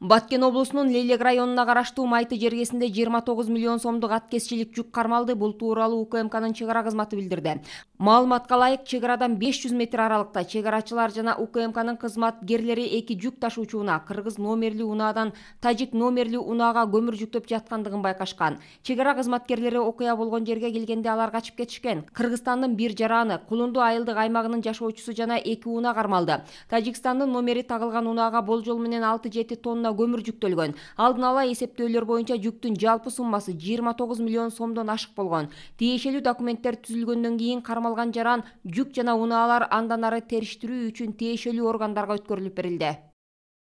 баткен облусунун лейлек районуна караштуу майты жергесинде жыйырма тогуз миллион сомдук аткезчилик жүк кармалды бул тууралуу укмкнын чек ара кызматы билдирди маалыматка ылайык чек арадан беш жүз метр аралыкта чек арачылар жана укмкнын кызматкерлери эки жүк ташуучу унаа кыргыз номерлүү унаадан тажик номерлүү унаага көмүр жүктөп жаткандыгын байкашкан чек ара кызматкерлери окуя болгон жерге келгенде алар качып кетишкен кыргызстандын бир жараны кулунду айылдык аймагынын жашоочусу жана эки унаа кармалды тажикстандын номери тагылган унаага болжол менен алты жети тонна тонна көмүр жүктөлгөн алдын ала эсептөөлөр боюнча жүктүн жалпы суммасы жыйырма тогуз миллион сомдон ашык болгон тиешелүү документтер түзүлгөндөн кийин кармалган жаран жүк жана унаалар андан ары териштирүү үчүн тиешелүү органдарга өткөрүлүп берилди